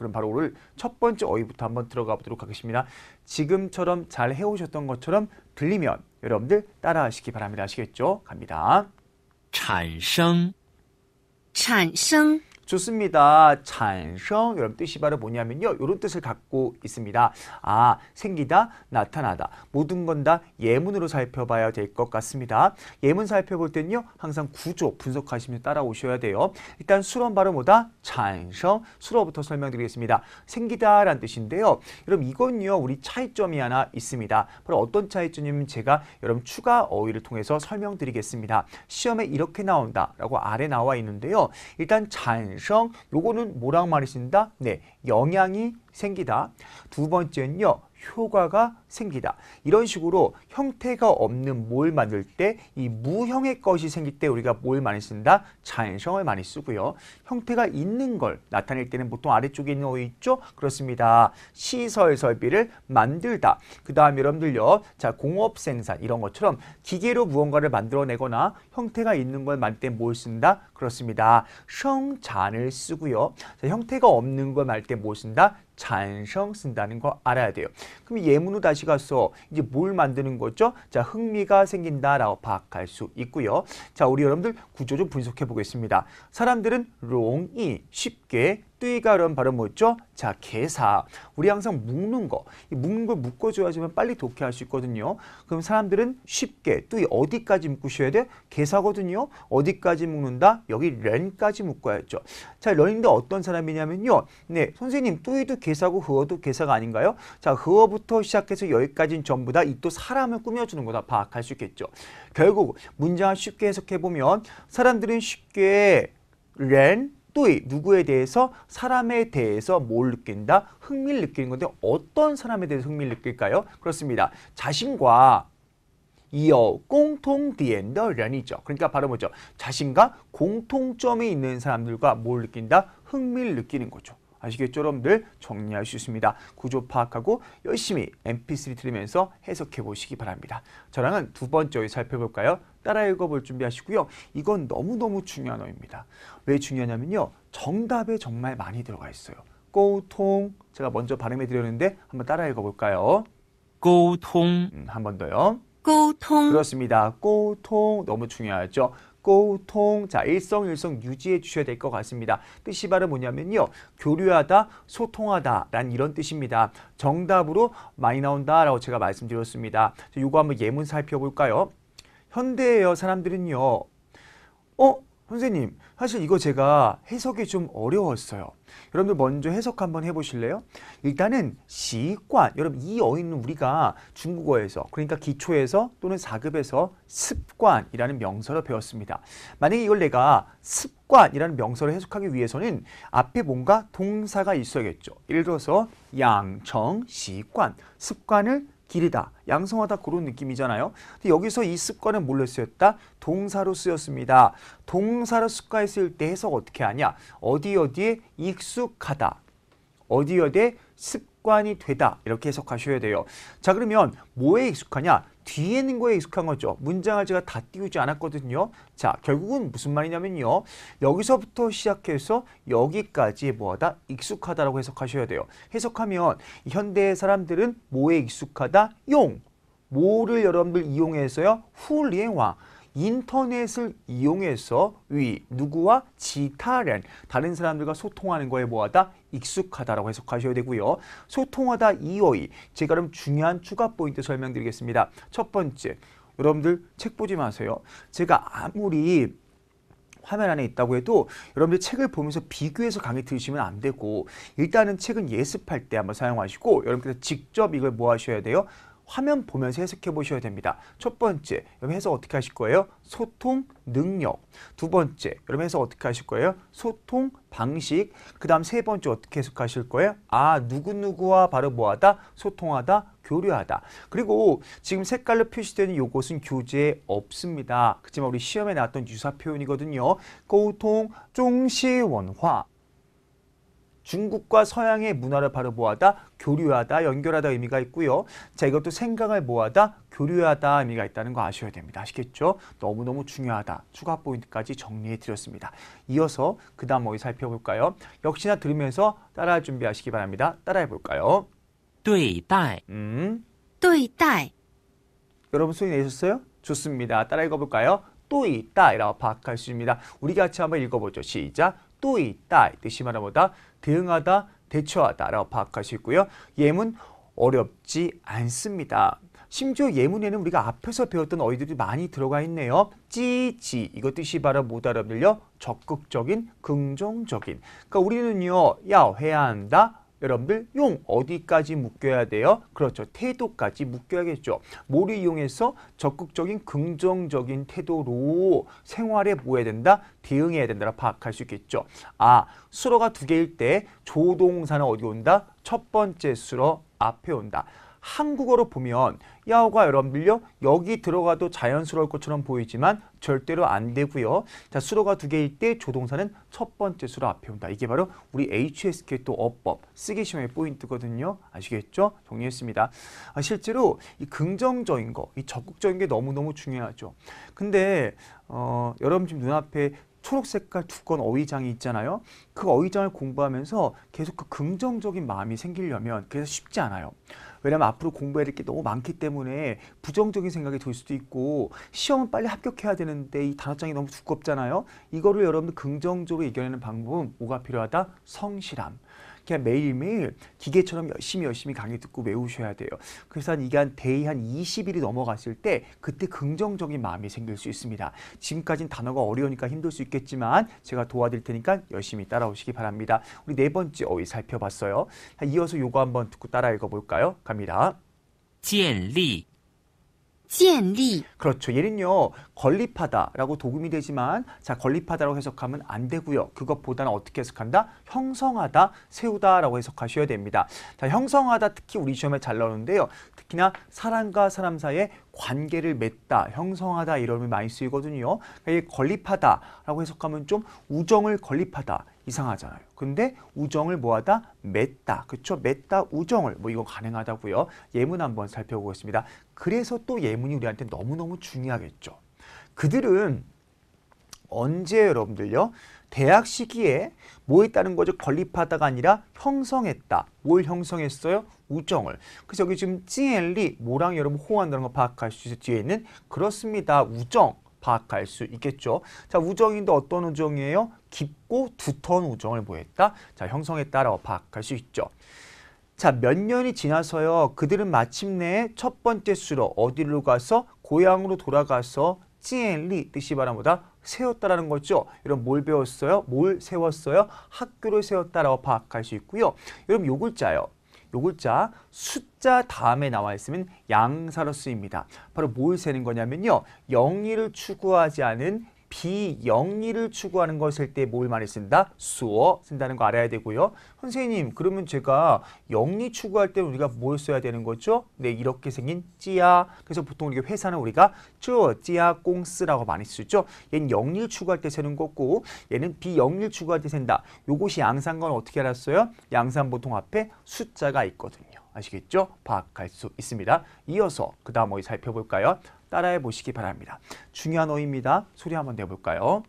그럼 바로 오늘 첫 번째 어휘부터 한번 들어가 보도록 하겠습니다. 지금처럼 잘 해오셨던 것처럼 들리면 여러분들 따라하시기 바랍니다. 아시겠죠? 갑니다. 产生产生 좋습니다. 찬성 여러분 뜻이 바로 뭐냐면요. 이런 뜻을 갖고 있습니다. 아 생기다 나타나다 모든 건 다 예문으로 살펴봐야 될 것 같습니다. 예문 살펴볼 때는요. 항상 구조 분석하시면 따라오셔야 돼요. 일단 수론 바로 뭐다? 찬성 수로부터 설명드리겠습니다. 생기다 란 뜻인데요. 여러분 이건요. 우리 차이점이 하나 있습니다. 바로 어떤 차이점이냐면 제가 여러분 추가 어휘를 통해서 설명드리겠습니다. 시험에 이렇게 나온다라고 아래 나와 있는데요. 일단 찬 生，요거는 뭐랑 말이 쓴다? 네, 영향이 생기다. 두 번째는요. 효과가 생기다. 이런 식으로 형태가 없는 뭘 만들 때 이 무형의 것이 생길 때 우리가 뭘 많이 쓴다? 자연성을 많이 쓰고요. 형태가 있는 걸 나타낼 때는 보통 아래쪽에 있는 어 있죠? 그렇습니다. 시설 설비를 만들다. 그 다음 여러분들요. 자 공업 생산 이런 것처럼 기계로 무언가를 만들어내거나 형태가 있는 걸 만들 때 뭘 쓴다? 그렇습니다. 성잔을 쓰고요. 자, 형태가 없는 걸 말할 때뭐 쓴다? 잔성 쓴다는 거 알아야 돼요. 그럼 예문으로 다시 가서 이제 뭘 만드는 거죠? 자, 흥미가 생긴다라고 파악할 수 있고요. 자, 우리 여러분들 구조 좀 분석해 보겠습니다. 사람들은 롱이 쉽게 이가 그런 발음 뭐였죠? 자, 개사. 우리 항상 묶는 거. 이 묶는 걸 묶어줘야지만 빨리 독해할 수 있거든요. 그럼 사람들은 쉽게 뚜이 어디까지 묶으셔야 돼? 개사거든요. 어디까지 묶는다? 여기 렌까지 묶어야죠. 자, 렌인데 어떤 사람이냐면요. 네, 선생님 뚜이도 개사고 흐어도 개사가 아닌가요? 자, 흐어부터 시작해서 여기까지는 전부 다 이 또 사람을 꾸며주는 거다 파악할 수 있겠죠. 결국 문장을 쉽게 해석해보면 사람들은 쉽게 렌, 또이 누구에 대해서 사람에 대해서 뭘 느낀다? 흥미를 느끼는 건데 어떤 사람에 대해서 흥미를 느낄까요? 그렇습니다. 자신과 이어 공통디엔더란이죠 그러니까 바로 뭐죠? 자신과 공통점이 있는 사람들과 뭘 느낀다? 흥미를 느끼는 거죠. 아시겠죠? 여러분들 정리할 수 있습니다. 구조 파악하고 열심히 mp3 들으면서 해석해 보시기 바랍니다. 저랑은 두 번째 살펴볼까요? 따라 읽어볼 준비하시고요. 이건 너무너무 중요한 어입니다. 왜 중요하냐면요. 정답에 정말 많이 들어가 있어요. 꼬통 제가 먼저 발음해 드렸는데 한번 따라 읽어볼까요? 꼬통 음, 한번 더요. 꼬통 그렇습니다. 꼬통 너무 중요하죠. 소통, 자 일성일성 유지해 주셔야 될 것 같습니다. 뜻이 바로 뭐냐면요. 교류하다, 소통하다 라는 이런 뜻입니다. 정답으로 많이 나온다 라고 제가 말씀드렸습니다. 이거 한번 예문 살펴볼까요? 현대에요 사람들은요. 어? 선생님 사실 이거 제가 해석이 좀 어려웠어요. 여러분들 먼저 해석 한번 해보실래요? 일단은 시관, 여러분 이 어휘는 우리가 중국어에서 그러니까 기초에서 또는 4급에서 습관이라는 명서를 배웠습니다. 만약에 이걸 내가 습관이라는 명서를 해석하기 위해서는 앞에 뭔가 동사가 있어야겠죠. 예를 들어서 양청 시관, 습관을 길이다 양성하다 그런 느낌이잖아요. 근데 여기서 이 습관은 뭘로 쓰였다? 동사로 쓰였습니다. 동사로 습관했을 때 해석 어떻게 하냐? 어디 어디에 익숙하다. 어디 어디에 습관이 되다 이렇게 해석하셔야 돼요. 자 그러면 뭐에 익숙하냐? 뒤에 있는 거에 익숙한 거죠. 문장을 제가 다 띄우지 않았거든요. 자, 결국은 무슨 말이냐면요. 여기서부터 시작해서 여기까지 뭐하다? 익숙하다라고 해석하셔야 돼요. 해석하면 현대의 사람들은 뭐에 익숙하다? 용! 뭐를 여러분들 이용해서요? 후리엔화 인터넷을 이용해서 위 누구와 지타른 다른 사람들과 소통하는 거에 뭐하다 익숙하다라고 해석하셔야 되고요. 소통하다 이어이 제가 그럼 중요한 추가 포인트 설명드리겠습니다. 첫 번째 여러분들 책 보지 마세요. 제가 아무리 화면 안에 있다고 해도 여러분들 책을 보면서 비교해서 강의 들으시면 안 되고 일단은 책은 예습할 때 한번 사용하시고 여러분께서 직접 이걸 뭐 하셔야 돼요? 화면 보면서 해석해 보셔야 됩니다. 첫 번째, 여러분 해석 어떻게 하실 거예요? 소통 능력. 두 번째, 여러분 해석 어떻게 하실 거예요? 소통 방식. 그 다음 세 번째 어떻게 해석하실 거예요? 아, 누구누구와 바로 뭐하다? 소통하다, 교류하다. 그리고 지금 색깔로 표시되는 요것은 교재에 없습니다. 그렇지만 우리 시험에 나왔던 유사 표현이거든요. 고통, 종시원화. 중국과 서양의 문화를 바로 모아다 교류하다, 연결하다 의미가 있고요. 자, 이것도 생각을 모아다 교류하다 의미가 있다는 거 아셔야 됩니다. 아시겠죠? 너무너무 중요하다. 추가 포인트까지 정리해 드렸습니다. 이어서 그 다음 어디 살펴볼까요? 역시나 들으면서 따라 준비하시기 바랍니다. 따라해 볼까요? 对待 음, 对待 여러분 소리 내셨어요? 좋습니다. 따라 읽어볼까요? 또 있다 이라고 파악할 수 있습니다. 우리 같이 한번 읽어보죠. 시작. 또 있다 뜻이 말하보다 대응하다, 대처하다라고 파악할 수 있고요. 예문 어렵지 않습니다. 심지어 예문에는 우리가 앞에서 배웠던 어휘들이 많이 들어가 있네요. 찌지 이것 뜻이 바로 못 알아들려 적극적인 긍정적인 그러니까 우리는요 야 해야 한다 여러분들 용 어디까지 묶여야 돼요? 그렇죠. 태도까지 묶여야겠죠. 뭐를 이용해서 적극적인 긍정적인 태도로 생활에 뭐 해야 된다? 대응해야 된다라 파악할 수 있겠죠. 아, 수로가 두 개일 때 조동사는 어디 온다? 첫 번째 수로 앞에 온다. 한국어로 보면 야호가 여러분들요 여기 들어가도 자연스러울 것처럼 보이지만 절대로 안 되고요. 자 수로가 두 개일 때 조동사는 첫 번째 수로 앞에 온다. 이게 바로 우리 HSK 또 어법 쓰기 시험의 포인트거든요. 아시겠죠? 정리했습니다. 아, 실제로 이 긍정적인 거, 이 적극적인 게 너무너무 중요하죠. 근데 어, 여러분 지금 눈앞에 초록 색깔 두꺼운 어휘장이 있잖아요. 그 어휘장을 공부하면서 계속 그 긍정적인 마음이 생기려면 그래서 쉽지 않아요. 왜냐면 앞으로 공부해야 될 게 너무 많기 때문에 부정적인 생각이 들 수도 있고 시험은 빨리 합격해야 되는데 이 단어장이 너무 두껍잖아요. 이거를 여러분들 긍정적으로 이겨내는 방법은 뭐가 필요하다? 성실함. 그냥 매일매일 기계처럼 열심히 열심히 강의 듣고 외우셔야 돼요. 그래서 한 이게 한 데이 한 20일이 넘어갔을 때 그때 긍정적인 마음이 생길 수 있습니다. 지금까지는 단어가 어려우니까 힘들 수 있겠지만 제가 도와드릴 테니까 열심히 따라오시기 바랍니다. 우리 네 번째 어휘 살펴봤어요. 이어서 요거 한번 듣고 따라 읽어볼까요? 갑니다. 建立建立. 그렇죠. 얘는요. 건립하다라고 도움이 되지만 자, 건립하다라고 해석하면 안 되고요. 그것보다는 어떻게 해석한다? 형성하다, 세우다라고 해석하셔야 됩니다. 자, 형성하다 특히 우리 시험에 잘 나오는데요. 특히나 사람과 사람 사이에 관계를 맺다, 형성하다 이런 말 많이 쓰이거든요. 그러니까 이게 건립하다라고 해석하면 좀 우정을 건립하다, 이상하잖아요. 근데 우정을 뭐하다? 맺다. 그쵸? 맺다 우정을 뭐 이거 가능하다고요. 예문 한번 살펴보겠습니다. 그래서 또 예문이 우리한테 너무너무 중요하겠죠. 그들은 언제 여러분들요? 대학 시기에 뭐 했다는 거죠? 건립하다가 아니라 형성했다. 뭘 형성했어요? 우정을. 그래서 여기 지금 찡엘리 뭐랑 여러분 호환다는거 파악할 수 있어요. 뒤에 있는 그렇습니다. 우정. 파악할 수 있겠죠. 자, 우정인데 어떤 우정이에요? 깊고 두터운 우정을 보였다. 자, 형성에 따라 파악할 수 있죠. 자, 몇 년이 지나서요. 그들은 마침내 첫 번째 수로 어디로 가서 고향으로 돌아가서 찌엔리 뜻이 바람보다 세웠다라는 거죠. 여러분 뭘 배웠어요? 뭘 세웠어요? 학교를 세웠다라고 파악할 수 있고요. 여러분 요 글자요. 요 글자 숫자 다음에 나와 있으면 양사로 쓰입니다. 바로 뭘 세는 거냐면요. 영리를 추구하지 않은 비영리를 추구하는 것일 때뭘 많이 쓴다? 수어 쓴다는 거 알아야 되고요. 선생님 그러면 제가 영리 추구할 때 우리가 뭘 써야 되는 거죠? 네 이렇게 생긴 찌야 그래서 보통 이게 회사는 우리가 쯔어 찌야 꽁스라고 많이 쓰죠. 얘는 영리 추구할 때 쓰는 거고 얘는 비영리 추구할 때 쓴다. 요것이 양산건 어떻게 알았어요? 양산 보통 앞에 숫자가 있거든요. 아시겠죠? 파악할 수 있습니다. 이어서 그 다음 어디 살펴볼까요? 따라해 보시기 바랍니다. 중요한 어입니다. 소리 한번 내볼까요?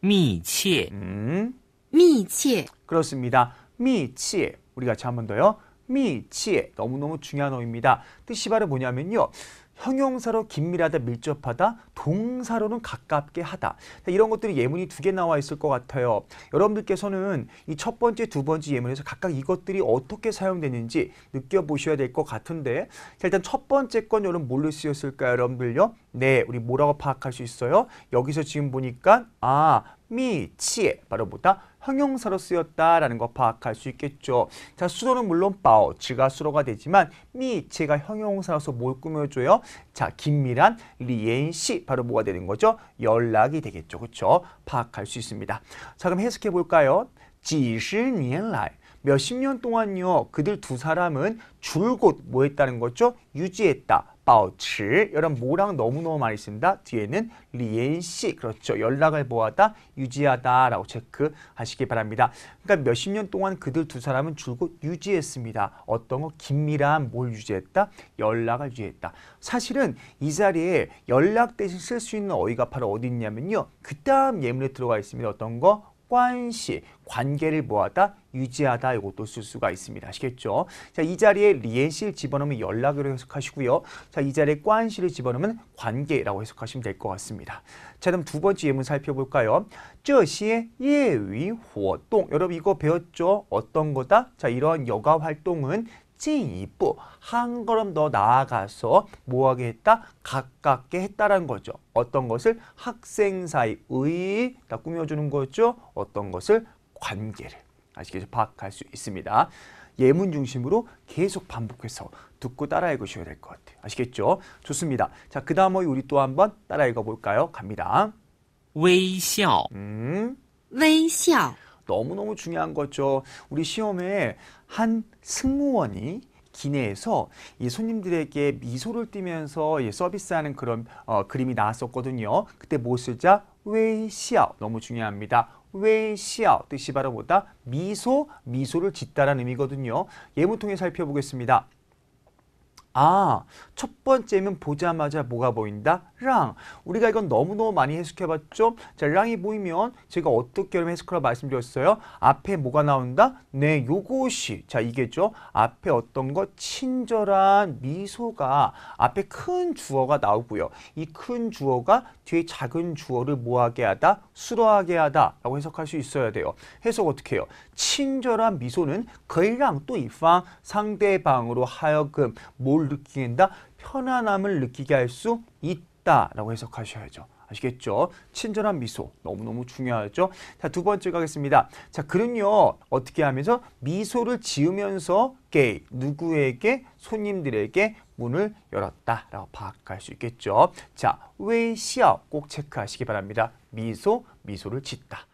미치 음, 미치. 그렇습니다. 미치 우리 같이 한번 더요. 미치 너무너무 중요한 어입니다. 뜻이 바로 뭐냐면요. 형용사로 긴밀하다, 밀접하다, 동사로는 가깝게 하다. 이런 것들이 예문이 두 개 나와 있을 것 같아요. 여러분들께서는 이 첫 번째, 두 번째 예문에서 각각 이것들이 어떻게 사용되는지 느껴보셔야 될 것 같은데 일단 첫 번째 건 여러분 뭘로 쓰였을까요? 여러분들요? 네, 우리 뭐라고 파악할 수 있어요? 여기서 지금 보니까 아, 미치에 바로 보다 형용사로 쓰였다라는 거 파악할 수 있겠죠. 자, 수로는 물론 바오, 지가 수로가 되지만 미, 제가 형용사로서 뭘 꾸며줘요? 자, 긴밀한 리엔시 바로 뭐가 되는 거죠? 연락이 되겠죠. 그렇죠? 파악할 수 있습니다. 자, 그럼 해석해 볼까요? 几十라来 몇십 년 동안요 그들 두 사람은 줄곧 뭐 했다는 거죠? 유지했다. 바우치 여러분 모랑 너무너무 많이 쓴다 뒤에는 리엔시 그렇죠 연락을 모하다 유지하다 라고 체크하시기 바랍니다 그러니까 몇십 년 동안 그들 두 사람은 줄곧 유지했습니다 어떤 거 긴밀한 뭘 유지했다 연락을 유지했다 사실은 이 자리에 연락 대신 쓸 수 있는 어휘가 바로 어디 있냐면요 그 다음 예문에 들어가 있습니다 어떤 거 관시, 관계를 모하다 유지하다 이것도 쓸 수가 있습니다. 아시겠죠? 자, 이 자리에 리엔시를 집어넣으면 연락으로 해석하시고요. 자, 이 자리에 관시를 집어넣으면 관계라고 해석하시면 될 것 같습니다. 자, 그럼 두 번째 예문 살펴볼까요? 这些 예위 활동. 여러분 이거 배웠죠? 어떤 거다? 자, 이러한 여가 활동은 찌이뽀 한 걸음 더 나아가서 뭐하게 했다? 가깝게 했다라는 거죠. 어떤 것을 학생 사이의 다 꾸며주는 거죠. 어떤 것을 관계를 아시겠죠? 파악할 수 있습니다. 예문 중심으로 계속 반복해서 듣고 따라 읽으셔야 될 것 같아요. 아시겠죠? 좋습니다. 자, 그 다음에 우리 또 한번 따라 읽어볼까요? 갑니다. 微笑 음. 微笑 너무너무 중요한 거죠. 우리 시험에 한 승무원이 기내에서 이 손님들에게 미소를 띠면서 서비스하는 그런 어, 그림이 나왔었거든요. 그때 뭐 쓰자? 웨이시아 너무 중요합니다. 웨이시아 뜻이 바로 보다 미소, 미소를 짓다라는 의미거든요. 예문 통해 살펴보겠습니다. 아, 첫 번째면 보자마자 뭐가 보인다? 랑. 우리가 이건 너무너무 많이 해석해봤죠? 자, 랑이 보이면 제가 어떻게 해석하라고 말씀드렸어요? 앞에 뭐가 나온다? 네, 요것이. 자, 이게죠. 앞에 어떤 거? 친절한 미소가 앞에 큰 주어가 나오고요. 이 큰 주어가 뒤에 작은 주어를 뭐하게 하다? 수러하게 하다. 라고 해석할 수 있어야 돼요. 해석 어떻게 해요? 친절한 미소는 그랑 또 이방 상대방으로 하여금 뭘느낀다 편안함을 느끼게 할 수 있다라고 해석하셔야죠. 아시겠죠? 친절한 미소 너무너무 중요하죠. 자, 두 번째 가겠습니다. 자, 그는요 어떻게 하면서 미소를 지으면서 게 누구에게 손님들에게 문을 열었다라고 파악할 수 있겠죠. 자, 웨이시아 꼭 체크하시기 바랍니다. 미소, 미소를 짓다.